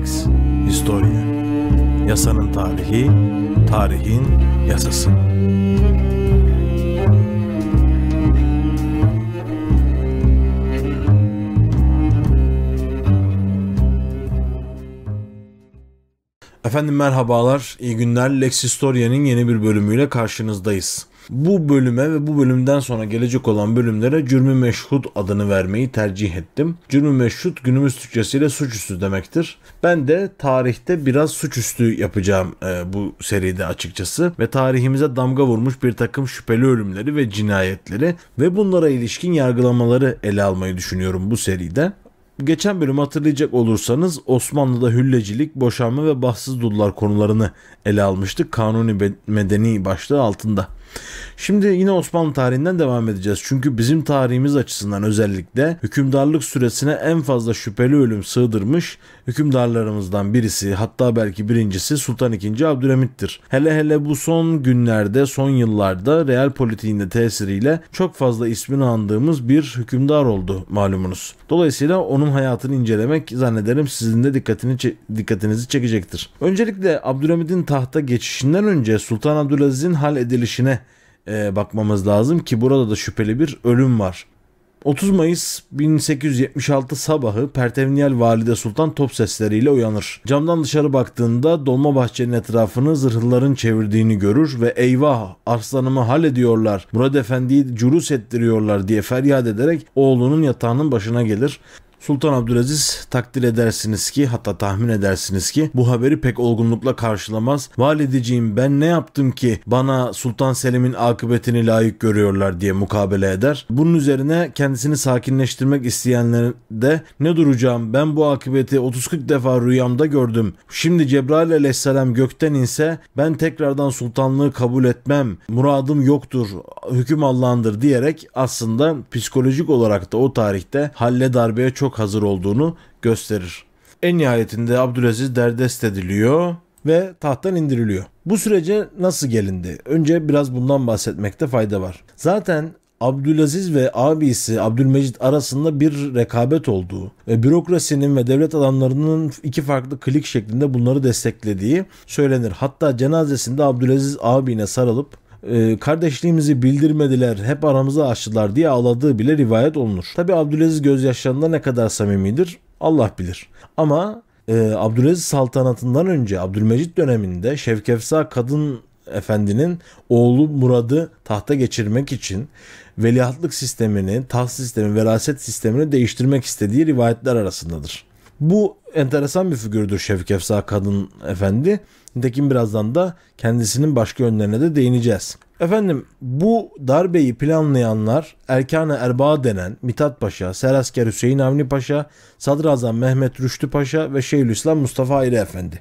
Lex Historia Yasanın tarihi, tarihin yasası Efendim merhabalar, iyi günler. Lex Historia'nın yeni bir bölümüyle karşınızdayız. Bu bölüme ve bu bölümden sonra gelecek olan bölümlere Cürmü Meşhut adını vermeyi tercih ettim. Cürmü Meşhut günümüz Türkçesiyle suçüstü demektir. Ben de tarihte biraz suçüstü yapacağım e, bu seride açıkçası ve tarihimize damga vurmuş bir takım şüpheli ölümleri ve cinayetleri ve bunlara ilişkin yargılamaları ele almayı düşünüyorum bu seride. Geçen bölüm hatırlayacak olursanız Osmanlı'da hüllecilik, boşanma ve bahtsız dullar konularını ele almıştık kanuni medeni başlığı altında. Şimdi yine Osmanlı tarihinden devam edeceğiz. Çünkü bizim tarihimiz açısından özellikle hükümdarlık süresine en fazla şüpheli ölüm sığdırmış hükümdarlarımızdan birisi hatta belki birincisi Sultan II. Abdülhamit'tir. Hele hele bu son günlerde, son yıllarda real politiğinde tesiriyle çok fazla ismini andığımız bir hükümdar oldu malumunuz. Dolayısıyla onun hayatını incelemek zannederim sizin de dikkatini dikkatinizi çekecektir. Öncelikle Abdülhamid'in tahta geçişinden önce Sultan Abdülaziz'in hal edilişine e, bakmamız lazım ki burada da şüpheli bir ölüm var. 30 Mayıs 1876 sabahı Pertevniyal Valide Sultan top sesleriyle uyanır. Camdan dışarı baktığında dolma bahçenin etrafını zırhların çevirdiğini görür ve eyvah arslanımı hallediyorlar. ediyorlar, Murad Efendi'yi curus ettiriyorlar diye feryat ederek oğlunun yatağının başına gelir. Sultan Abdülaziz takdir edersiniz ki hatta tahmin edersiniz ki bu haberi pek olgunlukla karşılamaz. Valideciğim ben ne yaptım ki bana Sultan Selim'in akıbetini layık görüyorlar diye mukabele eder. Bunun üzerine kendisini sakinleştirmek isteyenler de ne duracağım ben bu akıbeti 30-40 defa rüyamda gördüm. Şimdi Cebrail aleyhisselam gökten inse ben tekrardan sultanlığı kabul etmem. Muradım yoktur. Hüküm Allah'ındır diyerek aslında psikolojik olarak da o tarihte halle darbeye çok çok hazır olduğunu gösterir. En nihayetinde Abdülaziz derdest ediliyor ve tahttan indiriliyor. Bu sürece nasıl gelindi? Önce biraz bundan bahsetmekte fayda var. Zaten Abdülaziz ve abisi Abdülmecit arasında bir rekabet olduğu ve bürokrasinin ve devlet adamlarının iki farklı klik şeklinde bunları desteklediği söylenir. Hatta cenazesinde Abdülaziz abine sarılıp e, kardeşliğimizi bildirmediler, hep aramızı açtılar diye ağladığı bile rivayet olunur. Tabi Abdülaziz gözyaşlarında ne kadar samimidir Allah bilir. Ama e, Abdülaziz saltanatından önce Abdülmecit döneminde Şevkefsa kadın efendinin oğlu Murad'ı tahta geçirmek için veliahtlık sistemini, taht sistemi, veraset sistemini değiştirmek istediği rivayetler arasındadır. Bu enteresan bir figürdür Şevk Efsa Kadın Efendi. Nitekim birazdan da kendisinin başka yönlerine de değineceğiz. Efendim bu darbeyi planlayanlar Erkan-ı Erba denen Mithat Paşa, Serasker Hüseyin Avni Paşa, Sadrazam Mehmet Rüştü Paşa ve Şeyhülislam Mustafa Ayrı Efendi.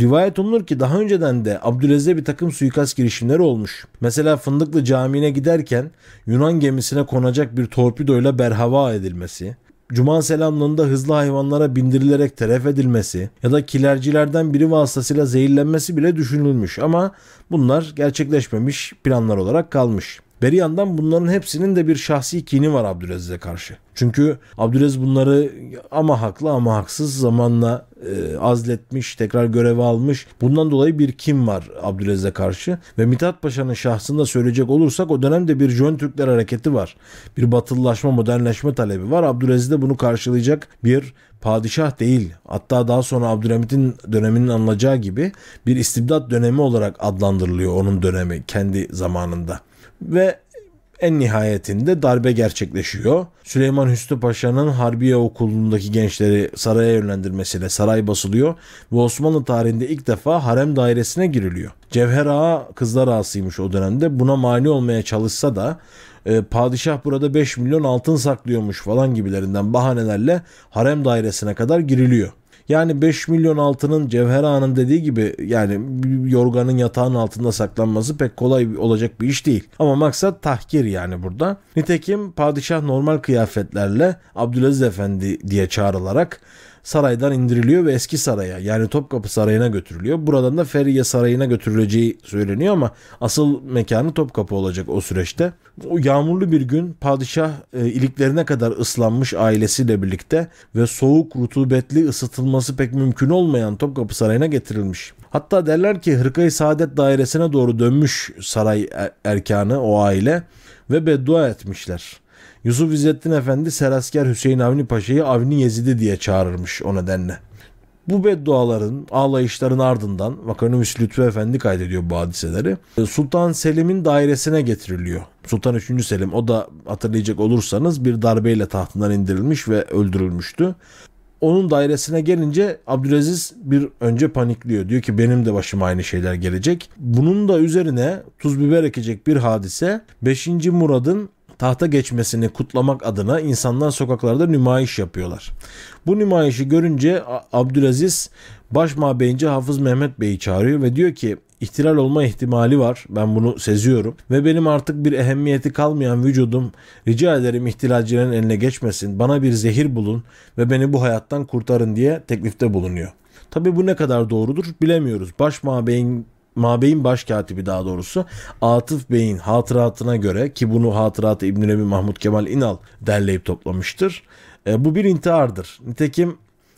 Rivayet olunur ki daha önceden de Abdülaziz'e bir takım suikast girişimleri olmuş. Mesela Fındıklı Camii'ne giderken Yunan gemisine konacak bir torpidoyla berhava edilmesi, Cuma selamlığında hızlı hayvanlara bindirilerek telef edilmesi ya da kilercilerden biri vasıtasıyla zehirlenmesi bile düşünülmüş ama bunlar gerçekleşmemiş planlar olarak kalmış. Beri yandan bunların hepsinin de bir şahsi kini var Abdülaziz'e karşı. Çünkü Abdülaziz bunları ama haklı ama haksız zamanla e, azletmiş, tekrar göreve almış. Bundan dolayı bir kim var Abdülaziz'e karşı. Ve Mithat Paşa'nın şahsında söyleyecek olursak o dönemde bir Jön Türkler hareketi var. Bir batılılaşma, modernleşme talebi var. Abdülaziz de bunu karşılayacak bir padişah değil. Hatta daha sonra Abdülhamit'in döneminin anılacağı gibi bir istibdat dönemi olarak adlandırılıyor onun dönemi kendi zamanında ve en nihayetinde darbe gerçekleşiyor. Süleyman Hüsnü Paşa'nın Harbiye Okulu'ndaki gençleri saraya yönlendirmesiyle saray basılıyor ve Osmanlı tarihinde ilk defa harem dairesine giriliyor. Cevher Ağa kızlar ağasıymış o dönemde buna mani olmaya çalışsa da e, padişah burada 5 milyon altın saklıyormuş falan gibilerinden bahanelerle harem dairesine kadar giriliyor. Yani 5 milyon altının Cevher Hanım dediği gibi yani yorganın yatağın altında saklanması pek kolay olacak bir iş değil. Ama maksat tahkir yani burada. Nitekim padişah normal kıyafetlerle Abdülaziz Efendi diye çağrılarak saraydan indiriliyor ve eski saraya yani Topkapı Sarayı'na götürülüyor. Buradan da Feriye Sarayı'na götürüleceği söyleniyor ama asıl mekanı Topkapı olacak o süreçte. O yağmurlu bir gün padişah e, iliklerine kadar ıslanmış ailesiyle birlikte ve soğuk rutubetli ısıtılması pek mümkün olmayan Topkapı Sarayı'na getirilmiş. Hatta derler ki Hırkayı Saadet Dairesi'ne doğru dönmüş saray er-, erkanı o aile ve beddua etmişler. Yusuf İzzettin Efendi Serasker Hüseyin Avni Paşa'yı Avni Yezidi diye çağırırmış o nedenle. Bu bedduaların, ağlayışların ardından Vakanüvis Lütfü Efendi kaydediyor bu hadiseleri. Sultan Selim'in dairesine getiriliyor. Sultan 3. Selim o da hatırlayacak olursanız bir darbeyle tahtından indirilmiş ve öldürülmüştü. Onun dairesine gelince Abdülaziz bir önce panikliyor. Diyor ki benim de başıma aynı şeyler gelecek. Bunun da üzerine tuz biber ekecek bir hadise 5. Murad'ın tahta geçmesini kutlamak adına insanlar sokaklarda nümayiş yapıyorlar. Bu nümayişi görünce Abdülaziz baş mabeyince Hafız Mehmet Bey'i çağırıyor ve diyor ki ihtilal olma ihtimali var. Ben bunu seziyorum. Ve benim artık bir ehemmiyeti kalmayan vücudum rica ederim ihtilalcilerin eline geçmesin. Bana bir zehir bulun ve beni bu hayattan kurtarın diye teklifte bulunuyor. Tabi bu ne kadar doğrudur bilemiyoruz. Baş mabeyin Mabeyin başkatibi daha doğrusu Atıf Bey'in hatıratına göre ki bunu hatıratı İbn-i Rebi Mahmut Kemal İnal derleyip toplamıştır. E, bu bir intihardır. Nitekim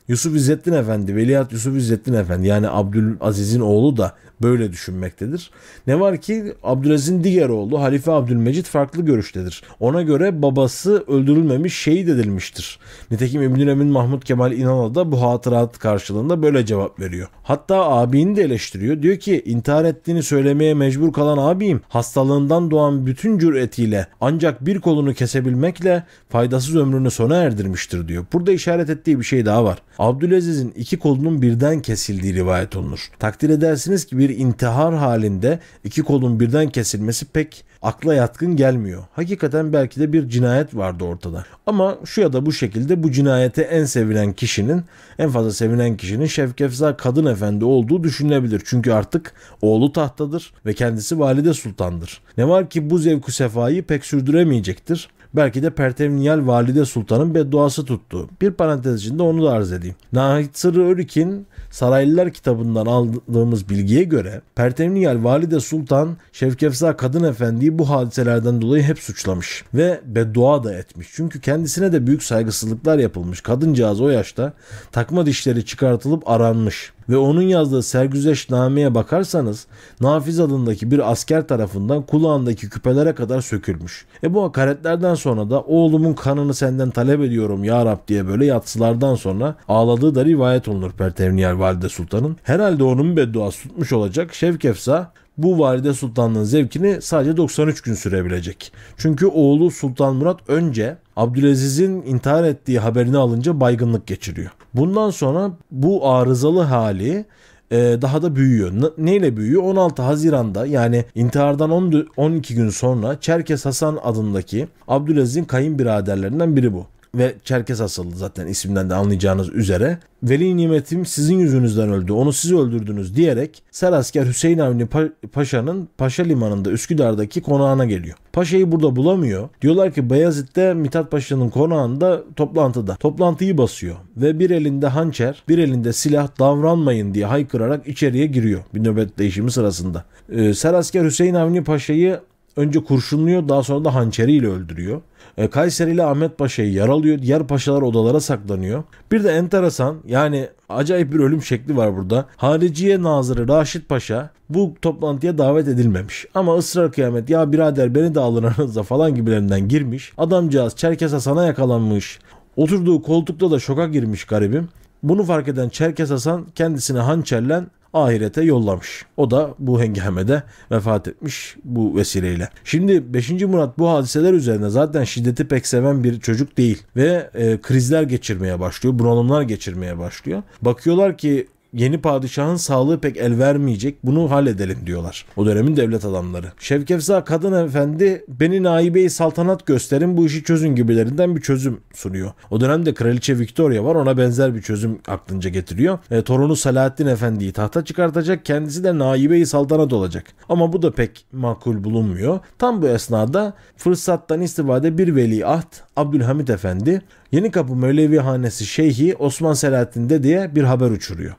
Yusuf İzzettin Efendi, Veliaht Yusuf İzzettin Efendi yani Abdülaziz'in oğlu da böyle düşünmektedir. Ne var ki Abdülaziz'in diğer oğlu Halife Abdülmecit farklı görüştedir. Ona göre babası öldürülmemiş şehit edilmiştir. Nitekim İbnül Emin Mahmut Kemal İnan'a da bu hatırat karşılığında böyle cevap veriyor. Hatta abini de eleştiriyor. Diyor ki intihar ettiğini söylemeye mecbur kalan abim hastalığından doğan bütün cüretiyle ancak bir kolunu kesebilmekle faydasız ömrünü sona erdirmiştir diyor. Burada işaret ettiği bir şey daha var. Abdülaziz'in iki kolunun birden kesildiği rivayet olunur. Takdir edersiniz ki bir bir intihar halinde iki kolun birden kesilmesi pek akla yatkın gelmiyor. Hakikaten belki de bir cinayet vardı ortada. Ama şu ya da bu şekilde bu cinayete en sevilen kişinin, en fazla sevilen kişinin Şevkefza Kadın Efendi olduğu düşünülebilir. Çünkü artık oğlu tahtadır ve kendisi valide sultandır. Ne var ki bu zevku sefayı pek sürdüremeyecektir. Belki de Pertevniyal Valide Sultan'ın bedduası tuttu. Bir parantez içinde onu da arz edeyim. Nasır Örik'in Saraylılar kitabından aldığımız bilgiye göre Pertevniyal Valide Sultan Şevkefza Kadın Efendi'yi bu hadiselerden dolayı hep suçlamış ve beddua da etmiş. Çünkü kendisine de büyük saygısızlıklar yapılmış. Kadıncağız o yaşta takma dişleri çıkartılıp aranmış ve onun yazdığı sergüzeşnameye bakarsanız Nafiz adındaki bir asker tarafından kulağındaki küpelere kadar sökülmüş. E bu hakaretlerden sonra da oğlumun kanını senden talep ediyorum ya Rab diye böyle yatsılardan sonra ağladığı da rivayet olunur Pertevniyel Valide Sultan'ın. Herhalde onun bedduası tutmuş olacak. Şevkefsa bu valide sultanlığın zevkini sadece 93 gün sürebilecek. Çünkü oğlu Sultan Murat önce Abdülaziz'in intihar ettiği haberini alınca baygınlık geçiriyor. Bundan sonra bu arızalı hali e, daha da büyüyor. Neyle büyüyor? 16 Haziran'da yani intihardan 12 gün sonra Çerkes Hasan adındaki Abdülaziz'in kayınbiraderlerinden biri bu ve Çerkes asıllı zaten isimden de anlayacağınız üzere. Veli nimetim sizin yüzünüzden öldü, onu siz öldürdünüz diyerek Serasker Hüseyin Avni pa- Paşa'nın Paşa Limanı'nda Üsküdar'daki konağına geliyor. Paşa'yı burada bulamıyor. Diyorlar ki Beyazıt'ta Mithat Paşa'nın konağında toplantıda. Toplantıyı basıyor ve bir elinde hançer, bir elinde silah davranmayın diye haykırarak içeriye giriyor bir nöbet değişimi sırasında. Ee, Serasker Hüseyin Avni Paşa'yı önce kurşunluyor daha sonra da hançeriyle öldürüyor. E, Kayserili Ahmet Paşa'yı yaralıyor. Diğer paşalar odalara saklanıyor. Bir de enteresan yani acayip bir ölüm şekli var burada. Hariciye Nazırı Raşit Paşa bu toplantıya davet edilmemiş. Ama ısrar kıyamet ya birader beni de alın aranızda falan gibilerinden girmiş. Adamcağız Çerkes Hasan'a yakalanmış. Oturduğu koltukta da şoka girmiş garibim. Bunu fark eden Çerkes Hasan kendisine hançerlen ahirete yollamış. O da bu hengamede vefat etmiş bu vesileyle. Şimdi 5. Murat bu hadiseler üzerine zaten şiddeti pek seven bir çocuk değil ve e, krizler geçirmeye başlıyor, bunalımlar geçirmeye başlıyor. Bakıyorlar ki yeni padişahın sağlığı pek el vermeyecek. Bunu halledelim diyorlar. O dönemin devlet adamları. Şevkefza kadın efendi beni naibeyi saltanat gösterin bu işi çözün gibilerinden bir çözüm sunuyor. O dönemde kraliçe Victoria var ona benzer bir çözüm aklınca getiriyor. E, torunu Selahattin efendiyi tahta çıkartacak kendisi de naibeyi saltanat olacak. Ama bu da pek makul bulunmuyor. Tam bu esnada fırsattan istifade bir veli ahd Abdülhamit efendi Yeni Kapı Mevlevi Hanesi Şeyhi Osman Selahattin'de diye bir haber uçuruyor.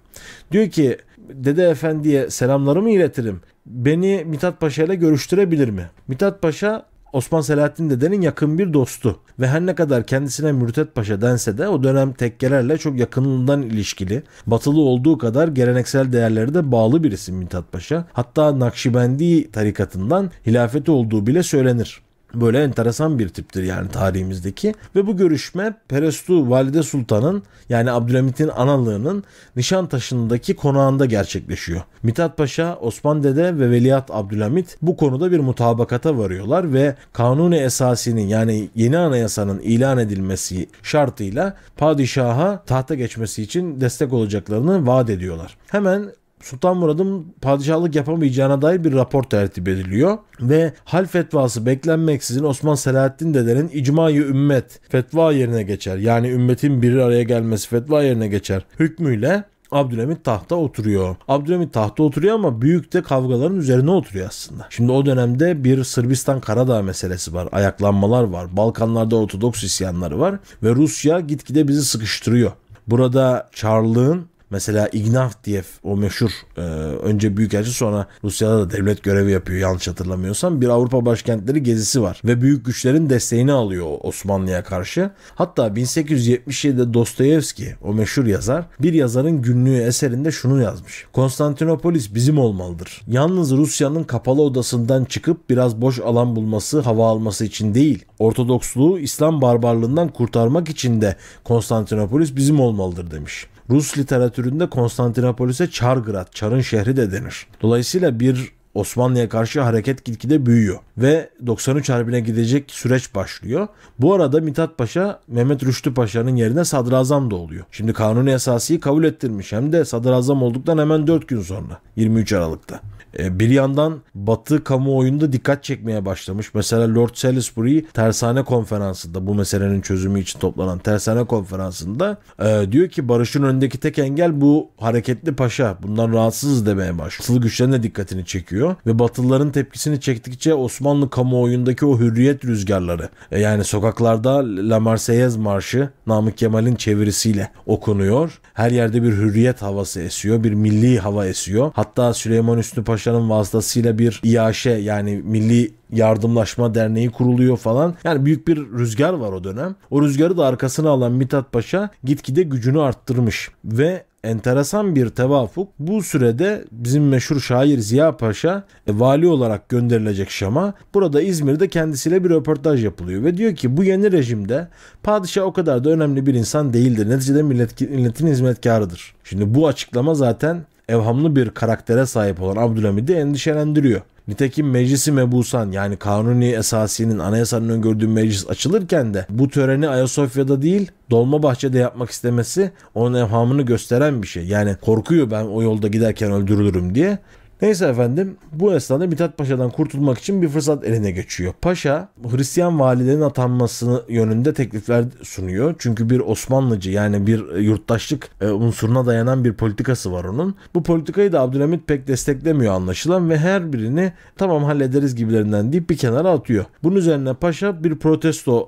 Diyor ki Dede Efendi'ye selamlarımı iletirim. Beni Mithat Paşa ile görüştürebilir mi? Mithat Paşa Osman Selahattin Dede'nin yakın bir dostu ve her ne kadar kendisine Mürtet Paşa dense de o dönem tekkelerle çok yakınından ilişkili, batılı olduğu kadar geleneksel değerlere de bağlı birisi Mithat Paşa. Hatta Nakşibendi tarikatından hilafeti olduğu bile söylenir böyle enteresan bir tiptir yani tarihimizdeki. Ve bu görüşme Perestu Valide Sultan'ın yani Abdülhamit'in analığının Nişantaşı'ndaki konağında gerçekleşiyor. Mithat Paşa, Osman Dede ve Veliaht Abdülhamit bu konuda bir mutabakata varıyorlar ve kanuni esasinin yani yeni anayasanın ilan edilmesi şartıyla padişaha tahta geçmesi için destek olacaklarını vaat ediyorlar. Hemen Sultan Murad'ın padişahlık yapamayacağına dair bir rapor tertip ediliyor ve hal fetvası beklenmeksizin Osman Selahattin Dede'nin icmayı ümmet fetva yerine geçer. Yani ümmetin bir araya gelmesi fetva yerine geçer hükmüyle Abdülhamit tahta oturuyor. Abdülhamit tahta oturuyor ama büyük de kavgaların üzerine oturuyor aslında. Şimdi o dönemde bir Sırbistan Karadağ meselesi var. Ayaklanmalar var. Balkanlarda Ortodoks isyanları var. Ve Rusya gitgide bizi sıkıştırıyor. Burada Çarlığın Mesela Ignatieff o meşhur e, önce büyükelçi sonra Rusya'da da devlet görevi yapıyor yanlış hatırlamıyorsam. Bir Avrupa başkentleri gezisi var ve büyük güçlerin desteğini alıyor Osmanlı'ya karşı. Hatta 1877'de Dostoyevski o meşhur yazar bir yazarın günlüğü eserinde şunu yazmış. Konstantinopolis bizim olmalıdır. Yalnız Rusya'nın kapalı odasından çıkıp biraz boş alan bulması, hava alması için değil. Ortodoksluğu İslam barbarlığından kurtarmak için de Konstantinopolis bizim olmalıdır demiş. Rus literatüründe Konstantinopolis'e Çargrad, Çar'ın şehri de denir. Dolayısıyla bir Osmanlı'ya karşı hareket gitgide büyüyor ve 93 Harbi'ne gidecek süreç başlıyor. Bu arada Mithat Paşa Mehmet Rüştü Paşa'nın yerine sadrazam da oluyor. Şimdi kanuni esasiyi kabul ettirmiş hem de sadrazam olduktan hemen 4 gün sonra 23 Aralık'ta. E, bir yandan Batı kamuoyunda dikkat çekmeye başlamış. Mesela Lord Salisbury tersane konferansında bu meselenin çözümü için toplanan tersane konferansında e, diyor ki barışın önündeki tek engel bu hareketli paşa. Bundan rahatsızız demeye başlıyor. Sıl güçlerine dikkatini çekiyor oluyor ve Batılıların tepkisini çektikçe Osmanlı kamuoyundaki o hürriyet rüzgarları e, yani sokaklarda La Marseillaise Marşı Namık Kemal'in çevirisiyle okunuyor. Her yerde bir hürriyet havası esiyor, bir milli hava esiyor. Hatta Süleyman Hüsnü Paşa'nın vasıtasıyla bir İAŞ'e yani Milli Yardımlaşma Derneği kuruluyor falan. Yani büyük bir rüzgar var o dönem. O rüzgarı da arkasına alan Mithat Paşa gitgide gücünü arttırmış ve enteresan bir tevafuk bu sürede bizim meşhur şair Ziya Paşa e, vali olarak gönderilecek Şam'a burada İzmir'de kendisiyle bir röportaj yapılıyor ve diyor ki bu yeni rejimde padişah o kadar da önemli bir insan değildir. Neticede millet, milletin hizmetkarıdır. Şimdi bu açıklama zaten evhamlı bir karaktere sahip olan Abdülhamid'i endişelendiriyor. Nitekim meclisi mebusan yani kanuni esasinin anayasanın öngördüğü meclis açılırken de bu töreni Ayasofya'da değil Dolmabahçe'de yapmak istemesi onun evhamını gösteren bir şey. Yani korkuyor ben o yolda giderken öldürülürüm diye. Neyse efendim bu esnada Mithat Paşa'dan kurtulmak için bir fırsat eline geçiyor. Paşa Hristiyan valilerin atanmasını yönünde teklifler sunuyor. Çünkü bir Osmanlıcı yani bir yurttaşlık e, unsuruna dayanan bir politikası var onun. Bu politikayı da Abdülhamit pek desteklemiyor anlaşılan ve her birini tamam hallederiz gibilerinden deyip bir kenara atıyor. Bunun üzerine Paşa bir protesto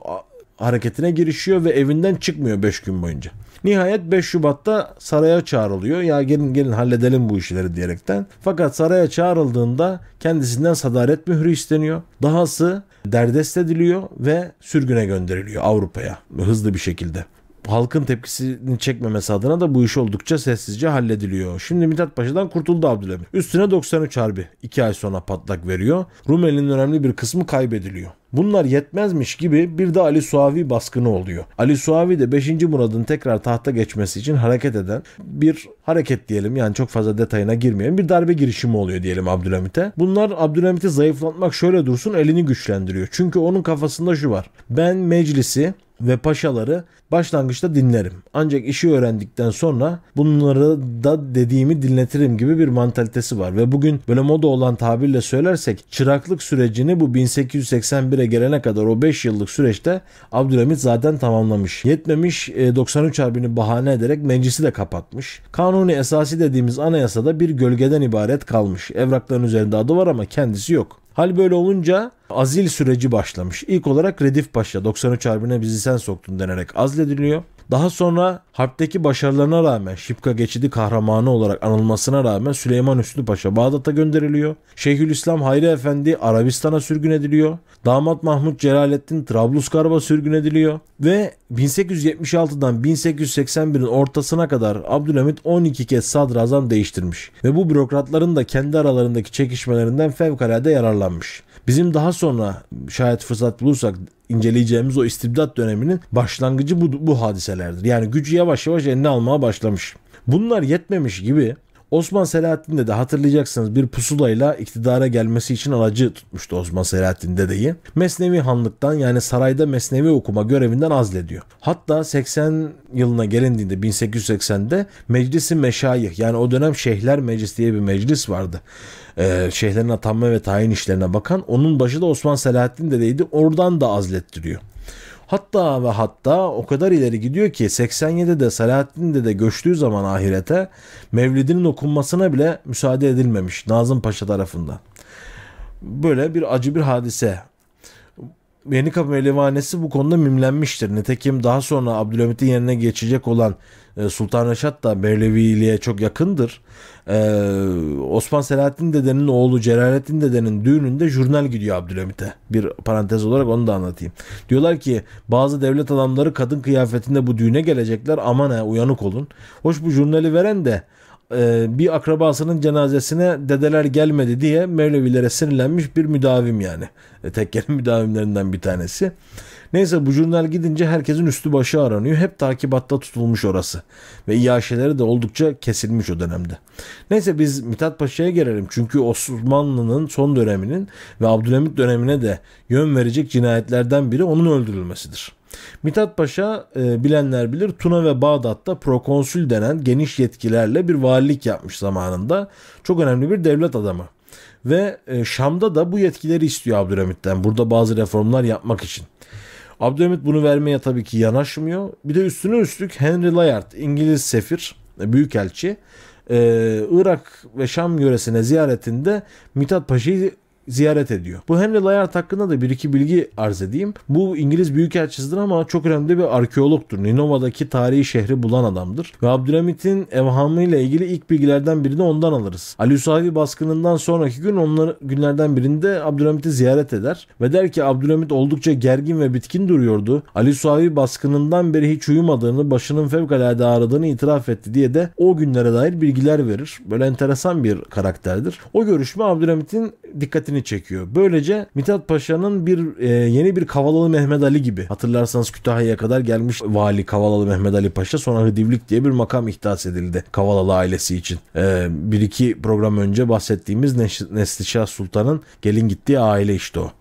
hareketine girişiyor ve evinden çıkmıyor 5 gün boyunca. Nihayet 5 Şubat'ta saraya çağrılıyor. Ya gelin gelin halledelim bu işleri diyerekten. Fakat saraya çağrıldığında kendisinden sadaret mührü isteniyor. Dahası derdest ediliyor ve sürgüne gönderiliyor Avrupa'ya hızlı bir şekilde halkın tepkisini çekmemesi adına da bu iş oldukça sessizce hallediliyor. Şimdi Mithat Paşa'dan kurtuldu Abdülhamit. Üstüne 93 harbi 2 ay sonra patlak veriyor. Rumeli'nin önemli bir kısmı kaybediliyor. Bunlar yetmezmiş gibi bir de Ali Suavi baskını oluyor. Ali Suavi de 5. Murad'ın tekrar tahta geçmesi için hareket eden bir hareket diyelim yani çok fazla detayına girmeyelim bir darbe girişimi oluyor diyelim Abdülhamit'e. Bunlar Abdülhamit'i zayıflatmak şöyle dursun elini güçlendiriyor. Çünkü onun kafasında şu var. Ben meclisi ve paşaları başlangıçta dinlerim. Ancak işi öğrendikten sonra bunları da dediğimi dinletirim gibi bir mantalitesi var. Ve bugün böyle moda olan tabirle söylersek çıraklık sürecini bu 1881'e gelene kadar o 5 yıllık süreçte Abdülhamit zaten tamamlamış. Yetmemiş 93 e, harbini bahane ederek meclisi de kapatmış. Kanuni esası dediğimiz anayasada bir gölgeden ibaret kalmış. Evrakların üzerinde adı var ama kendisi yok. Hal böyle olunca azil süreci başlamış. İlk olarak Redif Paşa 93 Harbi'ne bizi sen soktun denerek azlediliyor. Daha sonra harpteki başarılarına rağmen Şipka geçidi kahramanı olarak anılmasına rağmen Süleyman Hüsnü Paşa Bağdat'a gönderiliyor. Şeyhülislam Hayri Efendi Arabistan'a sürgün ediliyor. Damat Mahmut Celalettin Trablusgarb'a sürgün ediliyor. Ve 1876'dan 1881'in ortasına kadar Abdülhamit 12 kez sadrazam değiştirmiş. Ve bu bürokratların da kendi aralarındaki çekişmelerinden fevkalade yararlanmış. Bizim daha sonra şayet fırsat bulursak inceleyeceğimiz o istibdat döneminin başlangıcı bu, bu hadiselerdir. Yani gücü yavaş yavaş eline almaya başlamış. Bunlar yetmemiş gibi Osman Selahattin de hatırlayacaksınız bir pusulayla iktidara gelmesi için aracı tutmuştu Osman Selahattin dedeyi. Mesnevi hanlıktan yani sarayda mesnevi okuma görevinden azlediyor. Hatta 80 yılına gelindiğinde 1880'de Meclisi Meşayih yani o dönem Şeyhler Meclis diye bir meclis vardı. Ee, şeyhlerin atanma ve tayin işlerine bakan onun başı da Osman Selahattin dedeydi. Oradan da azlettiriyor. Hatta ve hatta o kadar ileri gidiyor ki 87'de Selahattin de göçtüğü zaman ahirete Mevlid'inin okunmasına bile müsaade edilmemiş Nazım Paşa tarafından. Böyle bir acı bir hadise Yeni Kapı Mevlivanesi bu konuda mimlenmiştir. Nitekim daha sonra Abdülhamit'in yerine geçecek olan e, Sultan Reşat da Mevleviliğe çok yakındır. Ee, Osman Selahattin dedenin oğlu Celalettin dedenin düğününde jurnal gidiyor Abdülhamit'e. Bir parantez olarak onu da anlatayım. Diyorlar ki bazı devlet adamları kadın kıyafetinde bu düğüne gelecekler aman ha uyanık olun. Hoş bu jurnali veren de e, bir akrabasının cenazesine dedeler gelmedi diye Mevlevilere sinirlenmiş bir müdavim yani. E, tekkenin müdavimlerinden bir tanesi. Neyse bu jurnal gidince herkesin üstü başı aranıyor. Hep takibatta tutulmuş orası. Ve iaşeleri de oldukça kesilmiş o dönemde. Neyse biz Mithat Paşa'ya gelelim. Çünkü Osmanlı'nın son döneminin ve Abdülhamit dönemine de yön verecek cinayetlerden biri onun öldürülmesidir. Mithat Paşa e, bilenler bilir Tuna ve Bağdat'ta prokonsül denen geniş yetkilerle bir valilik yapmış zamanında. Çok önemli bir devlet adamı. Ve e, Şam'da da bu yetkileri istiyor Abdülhamit'ten. Burada bazı reformlar yapmak için. Abdülhamit bunu vermeye tabii ki yanaşmıyor. Bir de üstüne üstlük Henry Layard, İngiliz sefir, e, büyükelçi, e, Irak ve Şam yöresine ziyaretinde Mithat Paşa'yı ziyaret ediyor. Bu Henry Layard hakkında da bir iki bilgi arz edeyim. Bu İngiliz büyükelçisidir ama çok önemli bir arkeologtur. Ninova'daki tarihi şehri bulan adamdır. Ve Abdülhamit'in evhamıyla ilgili ilk bilgilerden birini ondan alırız. Ali Suhavi baskınından sonraki gün onları günlerden birinde Abdülhamit'i ziyaret eder ve der ki Abdülhamit oldukça gergin ve bitkin duruyordu. Ali Suhavi baskınından beri hiç uyumadığını, başının fevkalade ağrıdığını itiraf etti diye de o günlere dair bilgiler verir. Böyle enteresan bir karakterdir. O görüşme Abdülhamit'in dikkatini çekiyor. Böylece Mithat Paşa'nın bir e, yeni bir Kavalalı Mehmet Ali gibi hatırlarsanız Kütahya'ya kadar gelmiş vali Kavalalı Mehmet Ali Paşa sonra Hıdivlik diye bir makam ihdas edildi Kavalalı ailesi için. E, bir iki program önce bahsettiğimiz Nes- Neslişah Sultan'ın gelin gittiği aile işte o.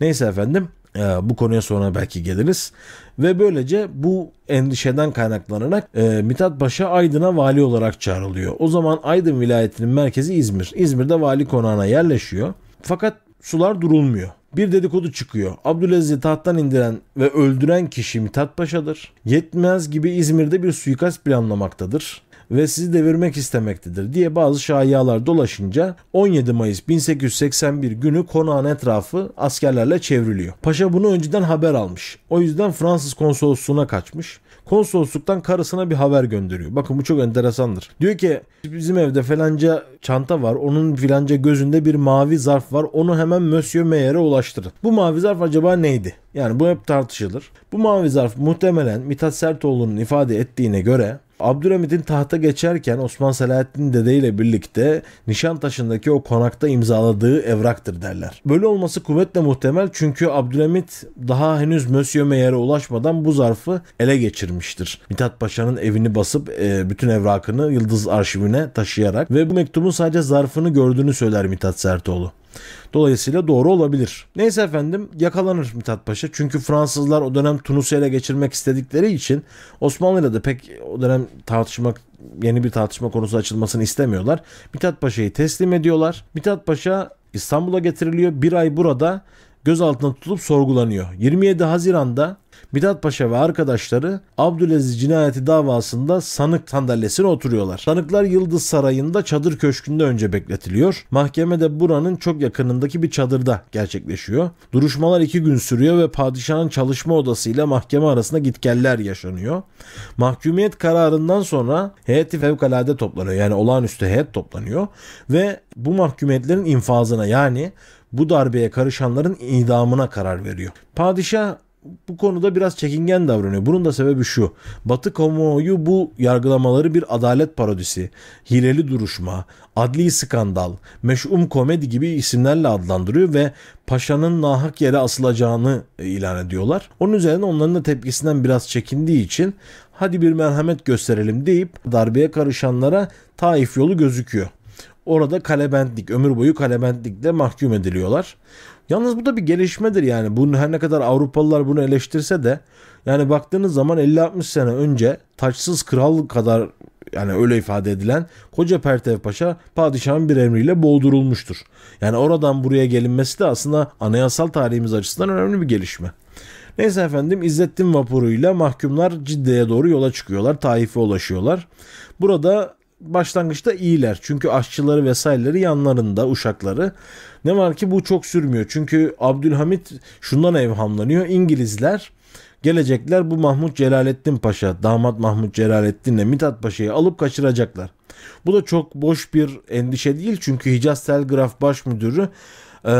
Neyse efendim ee, bu konuya sonra belki geliriz ve böylece bu endişeden kaynaklanarak e, Mithat Paşa Aydın'a vali olarak çağrılıyor. O zaman Aydın vilayetinin merkezi İzmir. İzmir'de vali konağına yerleşiyor. Fakat sular durulmuyor. Bir dedikodu çıkıyor. Abdülaziz'i tahttan indiren ve öldüren kişi Mithat Paşa'dır. Yetmez gibi İzmir'de bir suikast planlamaktadır ve sizi devirmek istemektedir diye bazı şayialar dolaşınca 17 Mayıs 1881 günü konağın etrafı askerlerle çevriliyor. Paşa bunu önceden haber almış. O yüzden Fransız konsolosluğuna kaçmış. Konsolosluktan karısına bir haber gönderiyor. Bakın bu çok enteresandır. Diyor ki bizim evde falanca çanta var. Onun filanca gözünde bir mavi zarf var. Onu hemen Monsieur Meyer'e ulaştırın. Bu mavi zarf acaba neydi? Yani bu hep tartışılır. Bu mavi zarf muhtemelen Mithat Sertoğlu'nun ifade ettiğine göre Abdülhamid'in tahta geçerken Osman Selahattin Dede ile birlikte Nişantaşı'ndaki o konakta imzaladığı evraktır derler. Böyle olması kuvvetle muhtemel çünkü Abdülhamid daha henüz Monsieur Meyer'e ulaşmadan bu zarfı ele geçirmiştir. Mithat Paşa'nın evini basıp e, bütün evrakını Yıldız arşivine taşıyarak ve bu mektubun sadece zarfını gördüğünü söyler Mithat Sertoğlu. Dolayısıyla doğru olabilir. Neyse efendim yakalanır Mithat Paşa. Çünkü Fransızlar o dönem Tunus'u ele geçirmek istedikleri için Osmanlı'yla da pek o dönem tartışmak yeni bir tartışma konusu açılmasını istemiyorlar. Mithat Paşa'yı teslim ediyorlar. Mithat Paşa İstanbul'a getiriliyor. Bir ay burada gözaltına tutulup sorgulanıyor. 27 Haziran'da Midat Paşa ve arkadaşları Abdülaziz cinayeti davasında sanık sandalyesine oturuyorlar. Sanıklar Yıldız Sarayı'nda çadır köşkünde önce bekletiliyor. Mahkeme de buranın çok yakınındaki bir çadırda gerçekleşiyor. Duruşmalar iki gün sürüyor ve padişahın çalışma odası ile mahkeme arasında gitgeller yaşanıyor. Mahkumiyet kararından sonra heyeti fevkalade toplanıyor. Yani olağanüstü heyet toplanıyor ve bu mahkumiyetlerin infazına yani bu darbeye karışanların idamına karar veriyor. Padişah bu konuda biraz çekingen davranıyor. Bunun da sebebi şu. Batı kamuoyu bu yargılamaları bir adalet parodisi, hileli duruşma, adli skandal, meşhum komedi gibi isimlerle adlandırıyor ve paşanın nahak yere asılacağını ilan ediyorlar. Onun üzerine onların da tepkisinden biraz çekindiği için hadi bir merhamet gösterelim deyip darbeye karışanlara Taif yolu gözüküyor. Orada kalebentlik, ömür boyu kalebentlikle mahkum ediliyorlar. Yalnız bu da bir gelişmedir yani. Bunu her ne kadar Avrupalılar bunu eleştirse de yani baktığınız zaman 50-60 sene önce taçsız kral kadar yani öyle ifade edilen koca Pertev Paşa padişahın bir emriyle boğdurulmuştur. Yani oradan buraya gelinmesi de aslında anayasal tarihimiz açısından önemli bir gelişme. Neyse efendim İzzettin vapuruyla mahkumlar Cidde'ye doğru yola çıkıyorlar. Taif'e ulaşıyorlar. Burada başlangıçta iyiler. Çünkü aşçıları vesaireleri yanlarında uşakları. Ne var ki bu çok sürmüyor. Çünkü Abdülhamit şundan evhamlanıyor. İngilizler gelecekler bu Mahmut Celalettin Paşa, damat Mahmut Celalettin'le Mithat Paşa'yı alıp kaçıracaklar. Bu da çok boş bir endişe değil çünkü Hicaz Telgraf Baş ee,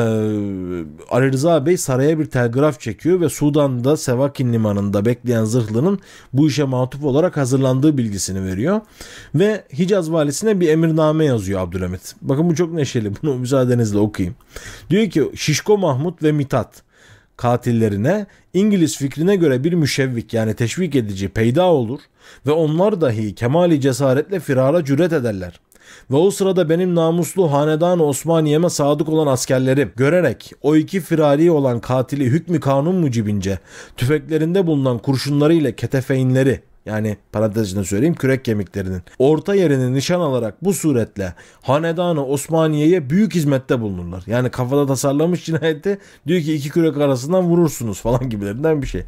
Ali Rıza Bey saraya bir telgraf çekiyor ve Sudan'da Sevakin limanında bekleyen zırhlının bu işe matup olarak hazırlandığı bilgisini veriyor. Ve Hicaz valisine bir emirname yazıyor Abdülhamit. Bakın bu çok neşeli. Bunu müsaadenizle okuyayım. Diyor ki Şişko Mahmut ve Mitat katillerine İngiliz fikrine göre bir müşevvik yani teşvik edici peyda olur ve onlar dahi kemali cesaretle firara cüret ederler ve o sırada benim namuslu hanedan Osmaniye'me sadık olan askerlerim görerek o iki firari olan katili hükmü kanun mucibince tüfeklerinde bulunan kurşunları ile ketefeynleri yani parantez içinde söyleyeyim kürek kemiklerinin orta yerini nişan alarak bu suretle hanedanı Osmaniye'ye büyük hizmette bulunurlar. Yani kafada tasarlamış cinayeti diyor ki iki kürek arasından vurursunuz falan gibilerinden bir şey.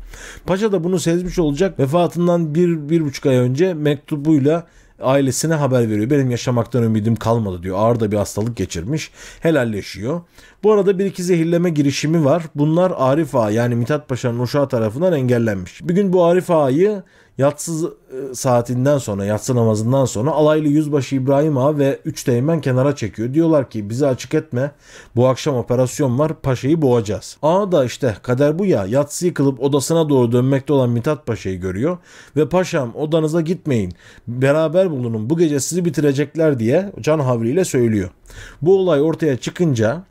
Paşa da bunu sezmiş olacak vefatından bir, bir buçuk ay önce mektubuyla ailesine haber veriyor. Benim yaşamaktan ümidim kalmadı diyor. Ağır da bir hastalık geçirmiş. Helalleşiyor. Bu arada bir iki zehirleme girişimi var. Bunlar Arif Ağa yani Mithat Paşa'nın uşağı tarafından engellenmiş. Bir gün bu Arif Ağa'yı yatsız saatinden sonra yatsı namazından sonra alaylı yüzbaşı İbrahim Ağa ve 3 teğmen kenara çekiyor. Diyorlar ki bizi açık etme bu akşam operasyon var paşayı boğacağız. Ağa da işte kader bu ya yatsıyı kılıp odasına doğru dönmekte olan Mithat Paşa'yı görüyor ve paşam odanıza gitmeyin beraber bulunun bu gece sizi bitirecekler diye can havliyle söylüyor. Bu olay ortaya çıkınca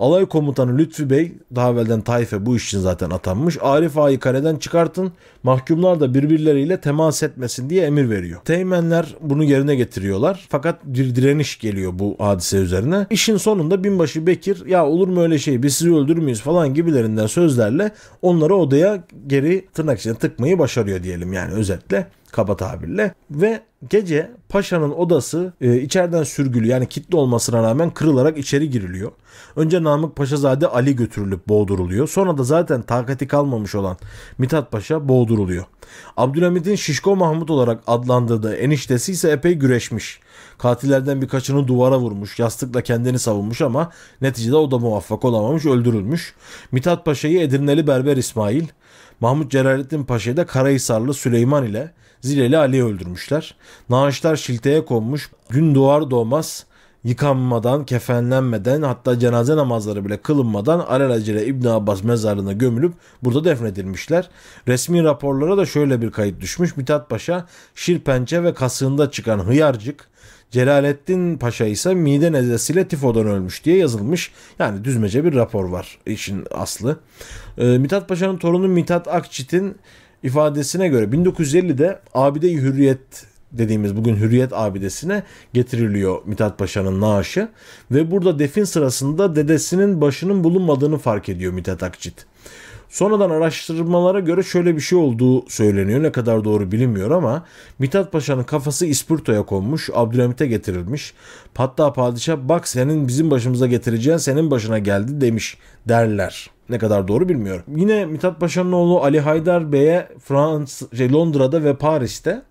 Alay komutanı Lütfi Bey daha evvelden Tayfe bu iş için zaten atanmış. Arif Ağa'yı kaleden çıkartın mahkumlar da birbirleriyle temas etmesin verilmesin diye emir veriyor. Teğmenler bunu yerine getiriyorlar. Fakat bir direniş geliyor bu hadise üzerine. İşin sonunda binbaşı Bekir ya olur mu öyle şey biz sizi öldürmeyiz falan gibilerinden sözlerle onları odaya geri tırnak içine tıkmayı başarıyor diyelim yani özetle kaba tabirle ve gece paşanın odası e, içeriden sürgülü yani kitli olmasına rağmen kırılarak içeri giriliyor. Önce Namık Paşazade Ali götürülüp boğduruluyor. Sonra da zaten takati kalmamış olan Mithat Paşa boğduruluyor. Abdülhamid'in Şişko Mahmut olarak adlandırdığı eniştesi ise epey güreşmiş. Katillerden birkaçını duvara vurmuş, yastıkla kendini savunmuş ama neticede o da muvaffak olamamış, öldürülmüş. Mithat Paşa'yı Edirneli Berber İsmail, Mahmut Celalettin Paşa'yı da Karahisarlı Süleyman ile Zileli Ali'yi öldürmüşler. Naaşlar şilteye konmuş, gün doğar doğmaz yıkanmadan, kefenlenmeden hatta cenaze namazları bile kılınmadan alelacele İbn Abbas mezarına gömülüp burada defnedilmişler. Resmi raporlara da şöyle bir kayıt düşmüş. Mithat Paşa şirpençe ve kasığında çıkan hıyarcık, Celalettin Paşa ise mide nezlesiyle tifodan ölmüş diye yazılmış. Yani düzmece bir rapor var işin aslı. Ee, Mithat Paşa'nın torunu Mithat Akçit'in ifadesine göre 1950'de Abide-i Hürriyet dediğimiz bugün Hürriyet abidesine getiriliyor Mithat Paşa'nın naaşı. Ve burada defin sırasında dedesinin başının bulunmadığını fark ediyor Mithat Akçit. Sonradan araştırmalara göre şöyle bir şey olduğu söyleniyor. Ne kadar doğru bilinmiyor ama Mithat Paşa'nın kafası İspurtoya konmuş, Abdülhamit'e getirilmiş. Hatta padişah bak senin bizim başımıza getireceğin senin başına geldi demiş derler. Ne kadar doğru bilmiyorum. Yine Mithat Paşa'nın oğlu Ali Haydar Bey'e Fransa şey, Londra'da ve Paris'te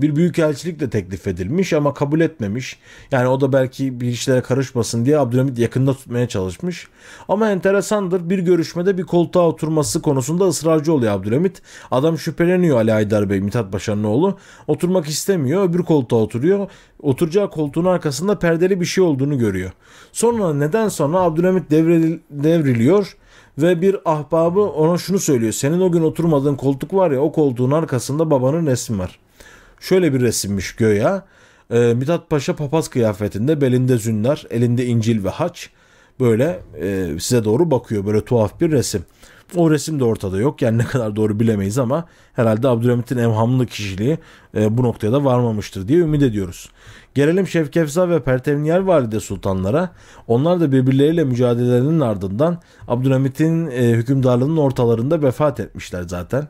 bir büyükelçilik de teklif edilmiş ama kabul etmemiş. Yani o da belki bir işlere karışmasın diye Abdülhamit yakında tutmaya çalışmış. Ama enteresandır bir görüşmede bir koltuğa oturması konusunda ısrarcı oluyor Abdülhamit. Adam şüpheleniyor Ali Aydar Bey, Mithat Paşa'nın oğlu. Oturmak istemiyor, öbür koltuğa oturuyor. Oturacağı koltuğun arkasında perdeli bir şey olduğunu görüyor. Sonra neden sonra Abdülhamit devril, devriliyor ve bir ahbabı ona şunu söylüyor. Senin o gün oturmadığın koltuk var ya o koltuğun arkasında babanın resmi var. Şöyle bir resimmiş göya. E, Mithat Paşa papaz kıyafetinde, belinde zünler, elinde İncil ve haç. Böyle e, size doğru bakıyor. Böyle tuhaf bir resim. O resim de ortada yok. Yani ne kadar doğru bilemeyiz ama herhalde Abdülhamit'in evhamlı kişiliği e, bu noktaya da varmamıştır diye ümit ediyoruz. Gelelim Şevkefza ve Pertevniyar valide sultanlara. Onlar da birbirleriyle mücadelelerinin ardından Abdülhamit'in e, hükümdarlığının ortalarında vefat etmişler zaten.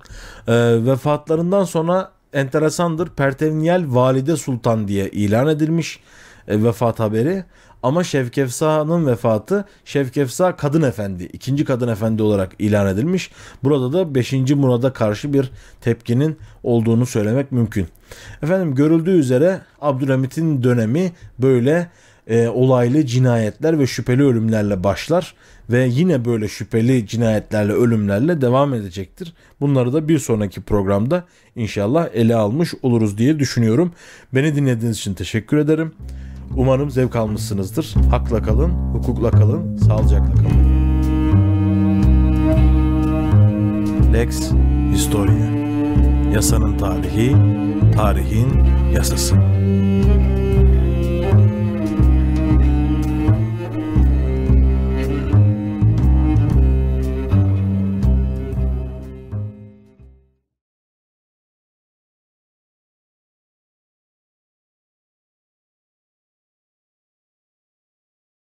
E, vefatlarından sonra enteresandır. Pertevniyel Valide Sultan diye ilan edilmiş e, vefat haberi. Ama Şevkefsa'nın vefatı Şevkefsa Kadın Efendi, ikinci Kadın Efendi olarak ilan edilmiş. Burada da 5. Murad'a karşı bir tepkinin olduğunu söylemek mümkün. Efendim görüldüğü üzere Abdülhamit'in dönemi böyle e, olaylı cinayetler ve şüpheli ölümlerle başlar ve yine böyle şüpheli cinayetlerle ölümlerle devam edecektir. Bunları da bir sonraki programda inşallah ele almış oluruz diye düşünüyorum. Beni dinlediğiniz için teşekkür ederim. Umarım zevk almışsınızdır. Hakla kalın, hukukla kalın, sağlıcakla kalın. Lex Historia Yasanın tarihi, tarihin yasası.